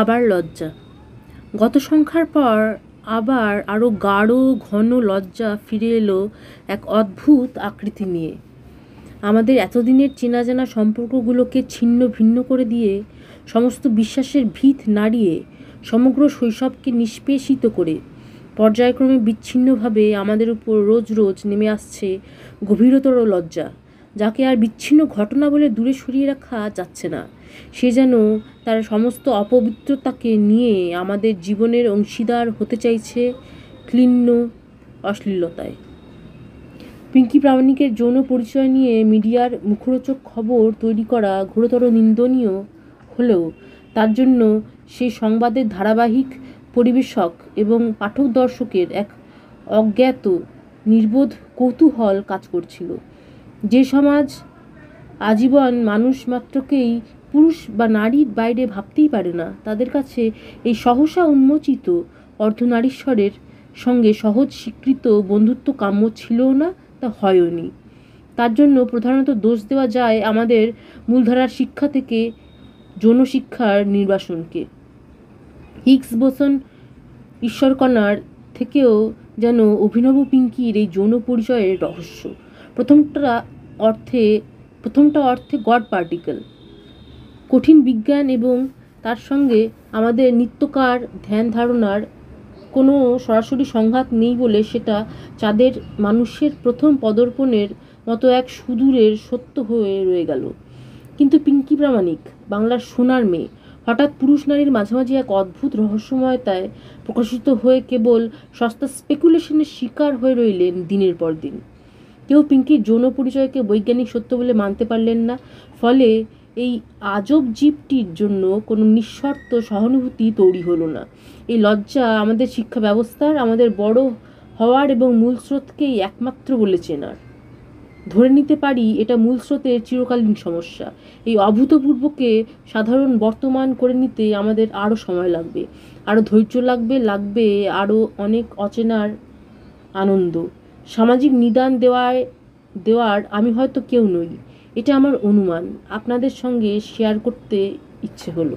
আবার লজ্জা গত সংখ্যার পর আবার আরও গাঢ় ঘন লজ্জা ফিরে এলো এক অদ্ভুত আকৃতি নিয়ে আমাদের এতদিনের চেনা জানা সম্পর্কগুলোকে ছিন্ন ভিন্ন করে দিয়ে সমস্ত বিশ্বাসের ভিত নাড়িয়ে সমগ্র শৈশবকে নিষ্পেষিত করে পর্যায়ক্রমে বিচ্ছিন্নভাবে আমাদের উপর রোজ রোজ নেমে আসছে গভীরতর লজ্জা যাকে আর বিচ্ছিন্ন ঘটনা বলে দূরে সরিয়ে রাখা যাচ্ছে না সে যেন তার সমস্ত অপবিত্রতাকে নিয়ে আমাদের জীবনের অংশীদার হতে চাইছে ক্লিন্ন অশ্লীলতায় পিঙ্কি প্রামাণিকের যৌন পরিচয় নিয়ে মিডিয়ার মুখরোচক খবর তৈরি করা ঘোরতর নিন্দনীয় হলেও তার জন্য সেই সংবাদের ধারাবাহিক পরিবেশক এবং পাঠক দর্শকের এক অজ্ঞাত নির্বোধ কৌতূহল কাজ করছিল যে সমাজ আজীবন মানুষ মাত্রকেই পুরুষ বা নারীর বাইরে ভাবতেই পারে না তাদের কাছে এই সহসা উন্মোচিত অর্ধনারীশ্বরের সঙ্গে সহজ স্বীকৃত বন্ধুত্ব কাম্য ছিল না তা হয়নি তার জন্য প্রধানত দোষ দেওয়া যায় আমাদের মূলধারার শিক্ষা থেকে যৌন শিক্ষার নির্বাসনকে হিক্স বোসন ঈশ্বরকণার থেকেও যেন অভিনব পিঙ্কির এই যৌন পরিচয়ের রহস্য প্রথমটা অর্থে প্রথমটা অর্থে গড পার্টিকেল কঠিন বিজ্ঞান এবং তার সঙ্গে আমাদের নিত্যকার ধ্যান ধারণার কোনো সরাসরি সংঘাত নেই বলে সেটা চাঁদের মানুষের প্রথম পদর্পণের মতো এক সুদূরের সত্য হয়ে রয়ে গেল কিন্তু পিঙ্কি প্রামাণিক বাংলার সোনার মেয়ে হঠাৎ পুরুষ নারীর মাঝামাঝি এক অদ্ভুত রহস্যময়তায় প্রকাশিত হয়ে কেবল সস্তা স্পেকুলেশনের শিকার হয়ে রইলেন দিনের পর দিন কেউ পিঙ্কির যৌন পরিচয়কে বৈজ্ঞানিক সত্য বলে মানতে পারলেন না ফলে এই আজব জীবটির জন্য কোনো নিঃস্বার্থ সহানুভূতি তৈরি হলো না এই লজ্জা আমাদের শিক্ষা ব্যবস্থার আমাদের বড় হওয়ার এবং মূল স্রোতকেই একমাত্র বলে চেনার ধরে নিতে পারি এটা মূল স্রোতের চিরকালীন সমস্যা এই অভূতপূর্বকে সাধারণ বর্তমান করে নিতে আমাদের আরও সময় লাগবে আরও ধৈর্য লাগবে লাগবে আরও অনেক অচেনার আনন্দ সামাজিক নিদান দেওয়ায় দেওয়ার আমি হয়তো কেউ নই এটা আমার অনুমান আপনাদের সঙ্গে শেয়ার করতে ইচ্ছে হলো